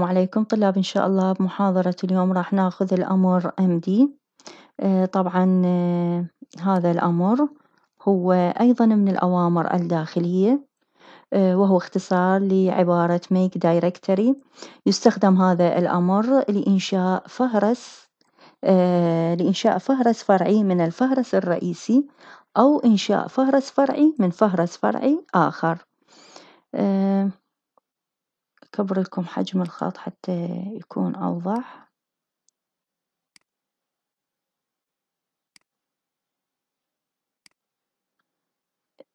السلام عليكم طلاب إن شاء الله بمحاضرة اليوم راح ناخذ الأمر md آه، طبعا آه، هذا الأمر هو أيضا من الأوامر الداخلية آه، وهو اختصار لعبارة make directory يستخدم هذا الأمر لإنشاء فهرس لإنشاء فهرس فرعي من الفهرس الرئيسي أو إنشاء فهرس فرعي من فهرس فرعي آخر لكم حجم الخط حتى يكون أوضح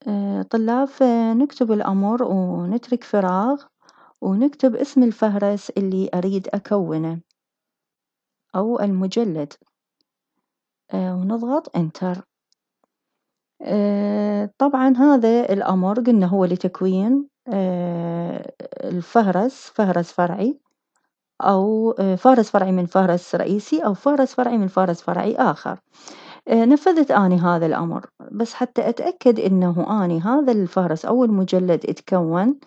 آه، طلاب آه، نكتب الأمر ونترك فراغ ونكتب اسم الفهرس اللي أريد أكونه أو المجلد آه، ونضغط انتر طبعا هذا الأمر قلنا هو لتكوين آه، الفهرس فهرس فرعي أو آه، فهرس فرعي من فهرس رئيسي أو فهرس فرعي من فهرس فرعي آخر آه، نفذت أني هذا الأمر بس حتى أتأكد أنه أني هذا الفهرس أو المجلد اتكون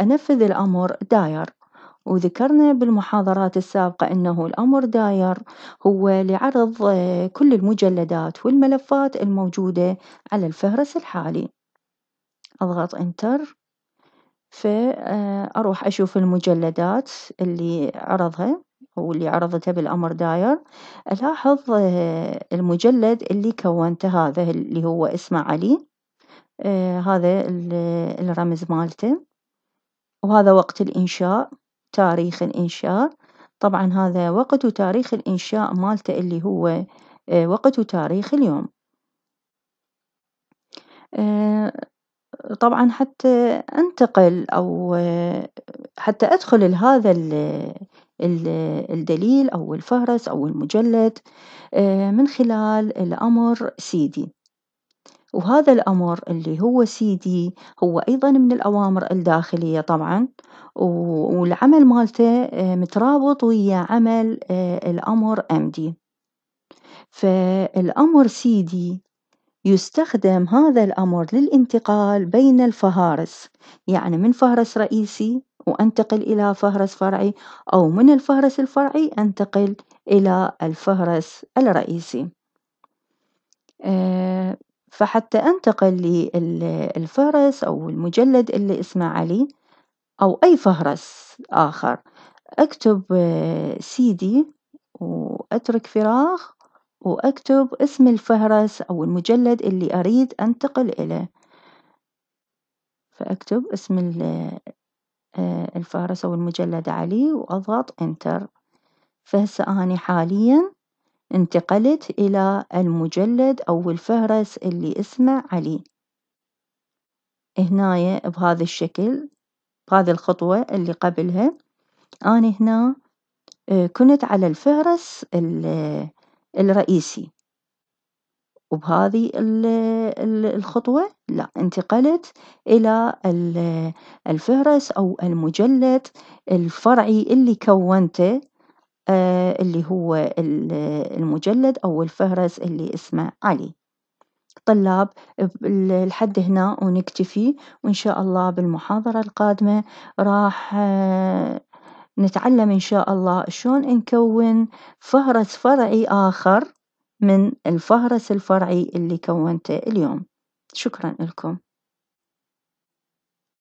أنفذ الأمر داير وذكرنا بالمحاضرات السابقة أنه الأمر داير هو لعرض كل المجلدات والملفات الموجودة على الفهرس الحالي أضغط انتر فأروح آه، أشوف المجلدات اللي عرضها واللي عرضته بالأمر داير ألاحظ آه، المجلد اللي كونته هذا اللي هو اسمه علي آه، هذا الرمز مالته وهذا وقت الإنشاء تاريخ الإنشاء طبعا هذا وقت وتاريخ الإنشاء مالته اللي هو وقت وتاريخ اليوم طبعا حتى انتقل او حتى ادخل لهذا الدليل او الفهرس او المجلد آه، من خلال الامر سيدي وهذا الامر اللي هو سيدي هو ايضا من الاوامر الداخلية طبعا والعمل مالته آه، مترابط ويا عمل آه، الامر امدي فالامر سيدي يستخدم هذا الأمر للانتقال بين الفهارس يعني من فهرس رئيسي وأنتقل إلى فهرس فرعي أو من الفهرس الفرعي أنتقل إلى الفهرس الرئيسي آه، فحتى أنتقل للفهرس أو المجلد اللي اسمه علي أو أي فهرس آخر أكتب آه، سيدي وأترك فراغ وأكتب اسم الفهرس أو المجلد اللي أريد أنتقل إليه فأكتب اسم آه، الفهرس أو المجلد علي وأضغط انتر فهسه أني حاليا انتقلت إلى المجلد أو الفهرس اللي اسمه علي هنا بهذا الشكل بهذه الخطوة اللي قبلها أنا هنا آه، كنت على الفهرس الرئيسي وبهذه الخطوة لا انتقلت إلى الفهرس أو المجلد الفرعي اللي كونته آه، اللي هو المجلد أو الفهرس اللي اسمه علي طلاب لحد هنا ونكتفي وإن شاء الله بالمحاضرة القادمة راح آه، نتعلم إن شاء الله شلون نكون فهرس فرعي آخر من الفهرس الفرعي اللي كونته اليوم شكرا إلكم